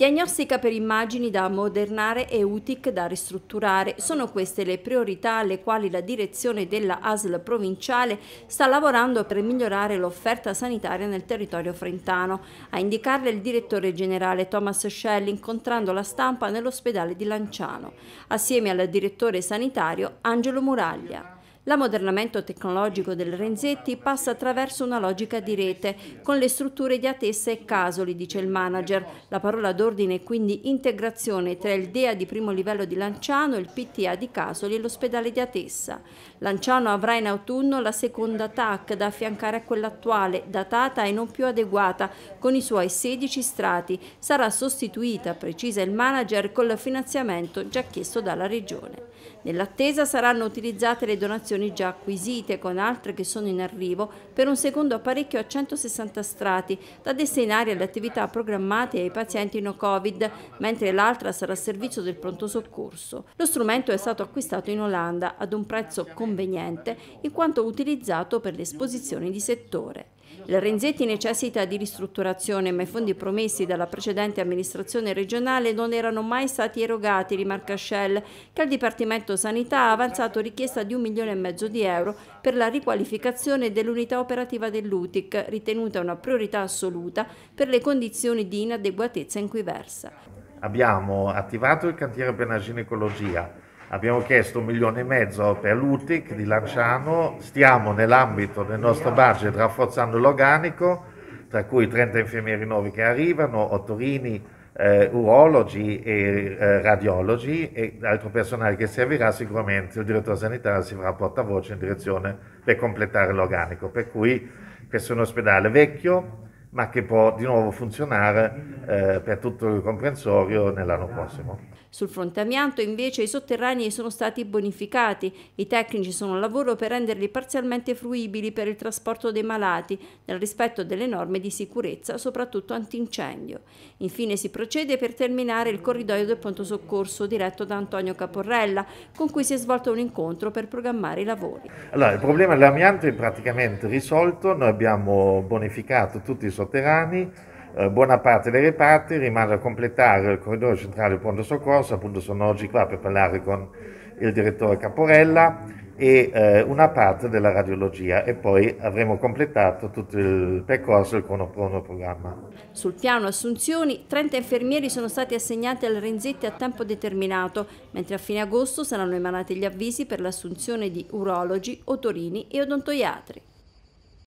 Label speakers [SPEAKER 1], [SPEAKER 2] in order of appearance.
[SPEAKER 1] Diagnostica per immagini da modernare e UTIC da ristrutturare. Sono queste le priorità alle quali la direzione della ASL provinciale sta lavorando per migliorare l'offerta sanitaria nel territorio frentano. A indicarle il direttore generale Thomas Shell incontrando la stampa nell'ospedale di Lanciano, assieme al direttore sanitario Angelo Muraglia. L'ammodernamento tecnologico del Renzetti passa attraverso una logica di rete, con le strutture di Atessa e Casoli, dice il manager. La parola d'ordine è quindi integrazione tra il DEA di primo livello di Lanciano, il PTA di Casoli e l'ospedale di Atessa. Lanciano avrà in autunno la seconda TAC da affiancare a quella attuale, datata e non più adeguata, con i suoi 16 strati. Sarà sostituita, precisa il manager, col finanziamento già chiesto dalla Regione. Nell'attesa saranno utilizzate le donazioni già acquisite con altre che sono in arrivo per un secondo apparecchio a 160 strati da destinare alle attività programmate ai pazienti no Covid, mentre l'altra sarà a servizio del pronto soccorso. Lo strumento è stato acquistato in Olanda ad un prezzo conveniente in quanto utilizzato per le esposizioni di settore. Il Renzetti necessita di ristrutturazione, ma i fondi promessi dalla precedente amministrazione regionale non erano mai stati erogati, rimarca Shell, che al Dipartimento Sanità ha avanzato richiesta di un milione e mezzo di euro per la riqualificazione dell'unità operativa dell'UTIC, ritenuta una priorità assoluta per le condizioni di inadeguatezza in cui versa.
[SPEAKER 2] Abbiamo attivato il cantiere per la ginecologia, abbiamo chiesto un milione e mezzo per l'UTIC di Lanciano, stiamo nell'ambito del nostro budget rafforzando l'organico, tra cui 30 infermieri nuovi che arrivano, ottorini, eh, urologi e eh, radiologi e altro personale che servirà sicuramente il direttore sanitario si farà portavoce in direzione per completare l'organico, per cui questo è un ospedale vecchio, ma che può di nuovo funzionare eh, per tutto il comprensorio nell'anno prossimo.
[SPEAKER 1] Sul fronte amianto invece i sotterranei sono stati bonificati, i tecnici sono al lavoro per renderli parzialmente fruibili per il trasporto dei malati, nel rispetto delle norme di sicurezza, soprattutto antincendio. Infine si procede per terminare il corridoio del pronto soccorso diretto da Antonio Caporrella, con cui si è svolto un incontro per programmare i lavori.
[SPEAKER 2] Allora, il problema dell'amianto è praticamente risolto, noi abbiamo bonificato tutti i sotterranei sotterranei, eh, buona parte dei reparti rimane a completare il corridoio centrale del pronto soccorso, appunto sono oggi qua per parlare con il direttore Caporella e eh, una parte della radiologia e poi avremo completato tutto il percorso del programma.
[SPEAKER 1] Sul piano assunzioni, 30 infermieri sono stati assegnati al Renzetti a tempo determinato, mentre a fine agosto saranno emanati gli avvisi per l'assunzione di urologi, otorini e odontoiatri.